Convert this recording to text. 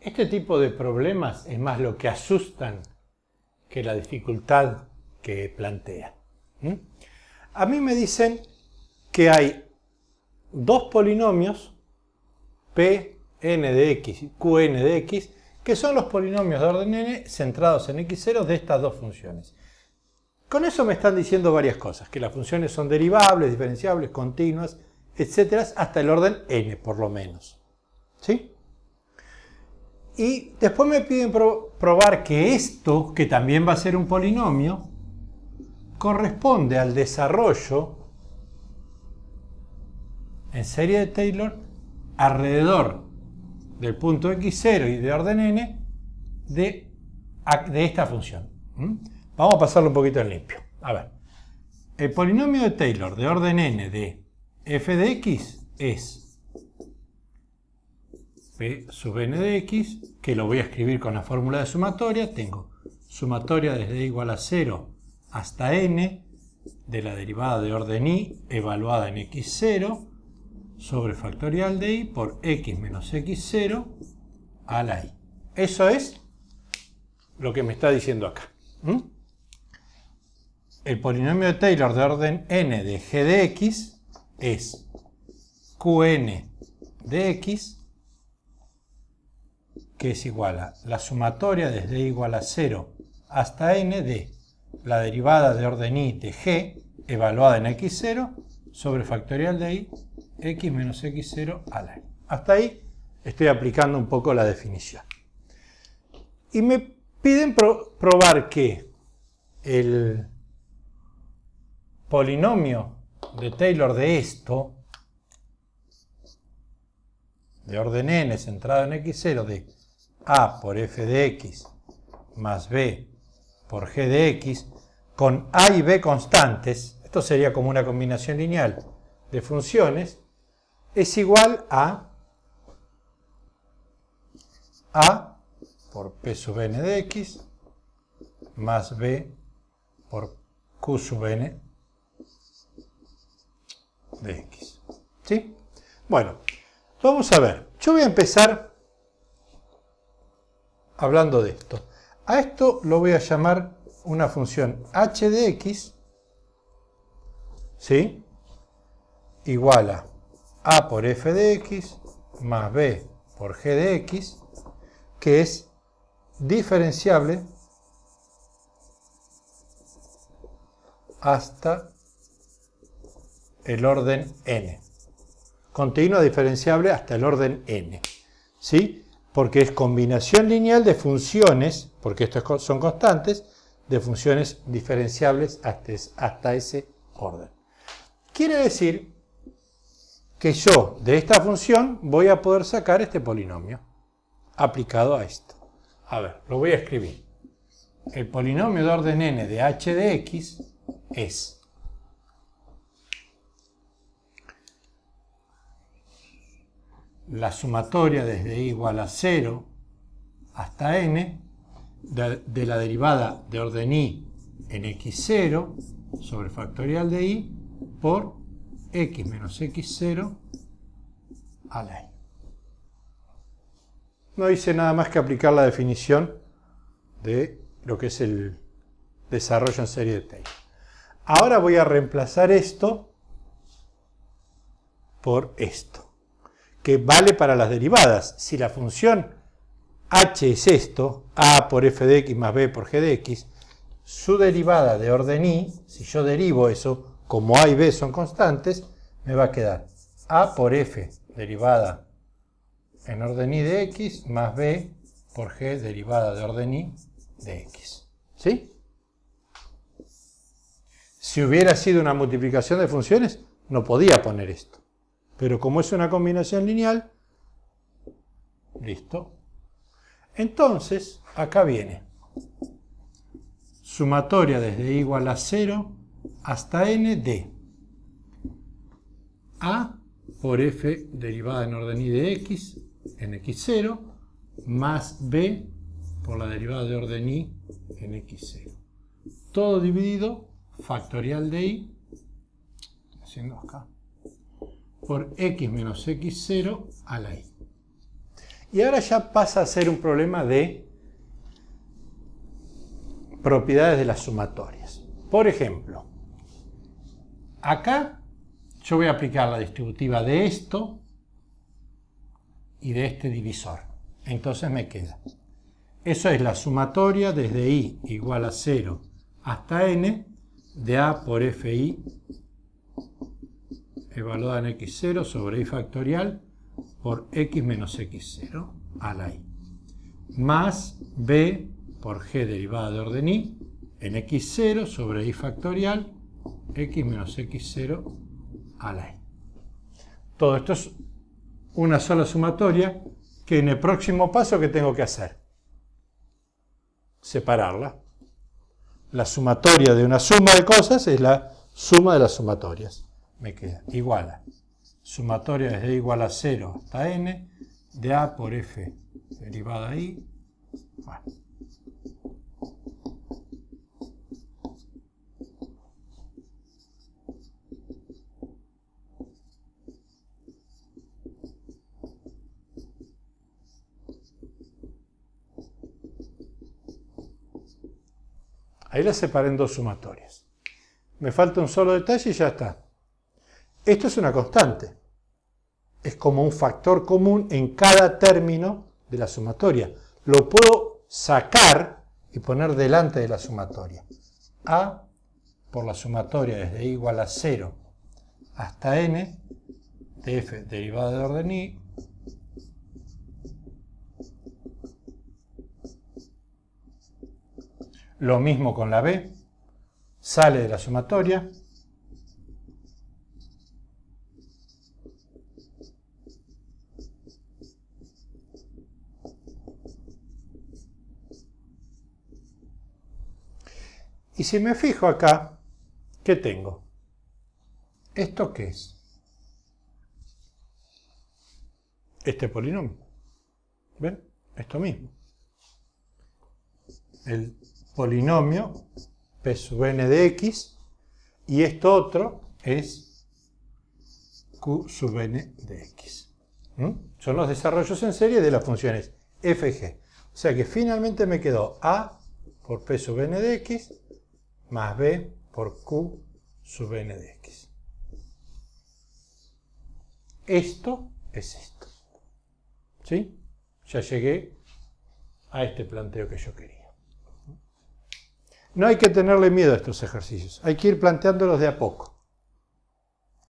Este tipo de problemas es más lo que asustan que la dificultad que plantea. A mí me dicen que hay dos polinomios, p, n de x y qn de x, que son los polinomios de orden n centrados en x0 de estas dos funciones. Con eso me están diciendo varias cosas, que las funciones son derivables, diferenciables, continuas, etcétera, hasta el orden n por lo menos. ¿Sí? Y después me piden probar que esto, que también va a ser un polinomio, corresponde al desarrollo en serie de Taylor alrededor del punto x0 y de orden n de, esta función. ¿Mm? Vamos a pasarlo un poquito en limpio. A ver, el polinomio de Taylor de orden n de f de x es P sub n de x, que lo voy a escribir con la fórmula de sumatoria, tengo sumatoria desde igual a 0 hasta n de la derivada de orden i evaluada en x0 sobre factorial de i por x menos x0 a la i. Eso es lo que me está diciendo acá. El polinomio de Taylor de orden n de g de x es qn de x que es igual a la sumatoria desde e igual a 0 hasta n de la derivada de orden i de g evaluada en x0 sobre factorial de i x menos x0 a la n. E. Hasta ahí estoy aplicando un poco la definición. Y me piden probar que el polinomio de Taylor de esto, de orden n centrado en x0 de a por f de x más b por g de x, con a y b constantes, esto sería como una combinación lineal de funciones, es igual a a por p sub n de x más b por q sub n de x. ¿Sí? Bueno, vamos a ver. Yo voy a empezar hablando de esto. A esto lo voy a llamar una función h de x, ¿sí? Igual a a por f de x más b por g de x, que es diferenciable hasta el orden n. Continua diferenciable hasta el orden n. ¿Sí? porque es combinación lineal de funciones, porque estos son constantes, de funciones diferenciables hasta, hasta ese orden. Quiere decir que yo de esta función voy a poder sacar este polinomio aplicado a esto. A ver, lo voy a escribir. El polinomio de orden n de h de x es la sumatoria desde i igual a 0 hasta n de, la derivada de orden i en x0 sobre factorial de i por x menos x0 a la i. No hice nada más que aplicar la definición de lo que es el desarrollo en serie de Taylor. Ahora voy a reemplazar esto por esto que vale para las derivadas. Si la función h es esto, a por f de x más b por g de x, su derivada de orden i, si yo derivo eso, como a y b son constantes, me va a quedar a por f derivada en orden i de x más b por g derivada de orden i de x. ¿Sí? Si hubiera sido una multiplicación de funciones, no podía poner esto. Pero como es una combinación lineal, listo. Entonces, acá viene. Sumatoria desde i igual a 0 hasta n de a por f derivada en orden i de x en x0 más b por la derivada de orden i en x0. Todo dividido factorial de i, haciendo acá, por x menos x0 a la y. Y ahora ya pasa a ser un problema de propiedades de las sumatorias. Por ejemplo, acá yo voy a aplicar la distributiva de esto y de este divisor. Entonces me queda. Eso es la sumatoria desde i igual a 0 hasta n de a por fi evaluada en x0 sobre y factorial por x menos x0 a la i, más b por g derivada de orden i en x0 sobre y factorial x menos x0 a la i. Todo esto es una sola sumatoria que en el próximo paso que tengo que hacer, separarla. La sumatoria de una suma de cosas es la suma de las sumatorias me queda igual a sumatoria desde igual a cero hasta n de a por f derivada i. Ahí la separé en dos sumatorias. Me falta un solo detalle y ya está. Esto es una constante. Es como un factor común en cada término de la sumatoria. Lo puedo sacar y poner delante de la sumatoria. A por la sumatoria desde i igual a 0 hasta n de f derivada de orden i Lo mismo con la B, sale de la sumatoria, Y si me fijo acá, ¿qué tengo? ¿Esto qué es? Este polinomio. ¿Ven? Esto mismo. El polinomio P sub n de x y esto otro es Q sub n de x. ¿Mm? Son los desarrollos en serie de las funciones f O sea que finalmente me quedó A por P sub n de x más b por q sub n de x. Esto es esto. ¿Sí? Ya llegué a este planteo que yo quería. No hay que tenerle miedo a estos ejercicios, hay que ir planteándolos de a poco.